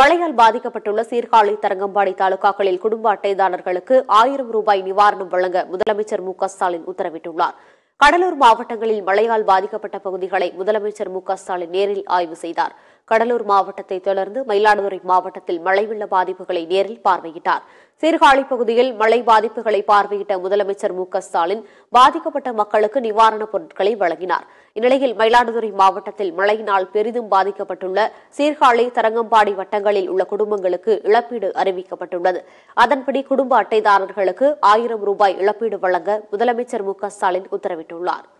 மழையால் பாதிக்கப்பட்டுள்ள சீர்காழி தரங்கம்பாடி தாலுகாக்களில் குடும்ப அட்டைதாரர்களுக்கு ஆயிரம் ரூபாய் நிவாரணம் வழங்க முதலமைச்சர் மு ஸ்டாலின் உத்தரவிட்டுள்ளார் கடலூர் மாவட்டங்களில் மழையால் பாதிக்கப்பட்ட பகுதிகளை முதலமைச்சர் மு ஸ்டாலின் நேரில் ஆய்வு செய்தார் கடலூர் மாவட்டத்தை தொடர்ந்து மயிலாடுதுறை மாவட்டத்தில் மழை வெள்ள பாதிப்புகளை நேரில் பார்வையிட்டார் சீர்காழி பகுதியில் மழை பாதிப்புகளை பார்வையிட்ட முதலமைச்சர் மு ஸ்டாலின் பாதிக்கப்பட்ட மக்களுக்கு நிவாரணப் பொருட்களை வழங்கினாா் இந்நிலையில் மயிலாடுதுறை மாவட்டத்தில் மழையினால் பெரிதும் பாதிக்கப்பட்டுள்ள சீர்காழி தரங்கம்பாடி வட்டங்களில் உள்ள குடும்பங்களுக்கு இழப்பீடு அறிவிக்கப்பட்டுள்ளது அதன்படி குடும்ப அட்டைதாரர்களுக்கு ஆயிரம் ரூபாய் இழப்பீடு வழங்க முதலமைச்சர் மு ஸ்டாலின் உத்தரவிட்டுள்ளார்